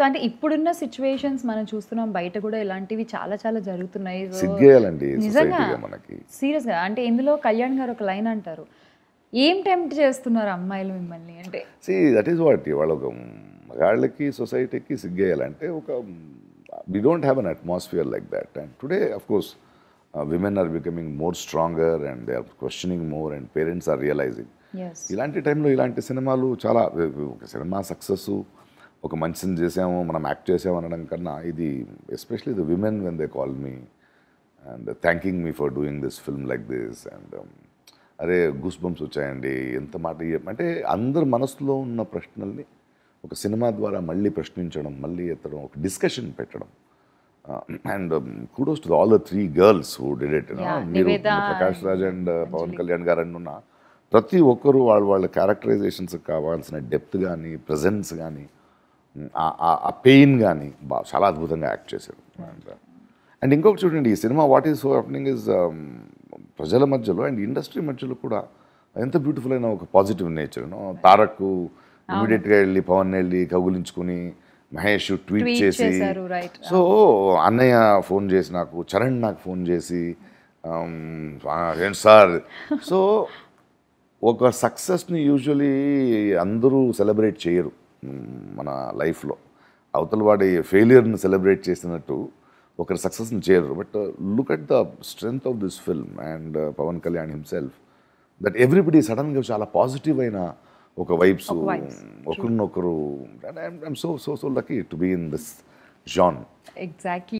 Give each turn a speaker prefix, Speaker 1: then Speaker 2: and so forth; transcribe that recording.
Speaker 1: so అంటే ఇప్పుడున్న situations మనం చూస్తున్నాం బయట కూడా ఇలాంటివి చాలా చాలా జరుగుతున్నాయి నిజంగా సీరియస్ గా అంటే ఇందులో కళ్యాణ్ గారు ఒక లైన్ అంటారు ఏం టెంప్ట్ చేస్తున్నారు అమ్మాయిలు మిమ్మల్ని అంటే సి దట్ ఈస్ వాట్ ఇవాళ ఒక మగాళ్ళకి సొసైటీకి సిగ్గేయాలంటే ఒక we don't have an atmosphere like that and today of course women are becoming more stronger and they are questioning more and parents are realizing ఇలాంటి టైంలో ఇలాంటి సినిమాలు చాలా ఒక సినిమా సక్సెస్ ఒక మంచిని చేసాము మనం యాక్ట్ చేసాము అనడం కన్నా ఇది especially the women when they call me and thanking me for doing this film like this and అరే గూస్ బంప్స్ వచ్చాయండి ఎంత మాట అంటే అందరి మనసులో ఉన్న ప్రశ్నల్ని ఒక సినిమా ద్వారా మళ్ళీ ప్రశ్నించడం మళ్ళీ ఎత్తడం ఒక డిస్కషన్ పెట్టడం and kudos to all the three girls who did it మీరు ప్రకాష్ రాజ్ అండ్ uh, పవన్ కళ్యాణ్ గారు ఉన్న ప్రతి ఒక్కరూ వాళ్ళ వాళ్ళ క్యారెక్టరైజేషన్స్ కావాల్సిన డెప్త్ కానీ ప్రజెన్స్ కానీ ఆ పెయిన్ కానీ చాలా అద్భుతంగా యాక్ట్ చేశారు అండ్ ఇంకొకటి చూడండి ఈ cinema what is happening is ప్రజల మధ్యలో అండ్ ఇండస్ట్రీ మధ్యలో కూడా ఎంత బ్యూటిఫుల్ అయిన ఒక పాజిటివ్ నేచర్ తారక్ ఇమీడియట్గా వెళ్ళి పవన్ వెళ్ళి కగులించుకుని మహేష్ ట్వీట్ చేసి సో అన్నయ్య ఫోన్ చేసి నాకు చరణ్ నాకు ఫోన్ చేసి um, ఏంటి సార్ సో ఒక సక్సెస్ని యూజువలీ అందరూ సెలబ్రేట్ చేయరు మన లైఫ్లో అవతల వాడి ఫెయిలియర్ని సెలబ్రేట్ చేసినట్టు ఒకరి సక్సెస్ని చేయరు but look at the strength of this film and Pavan Kalyan himself that everybody సడన్గా చాలా పాజిటివ్ అయిన ఒక వైబ్స్ um, ఒకరినొకరు so so so lucky to be in this zone exactly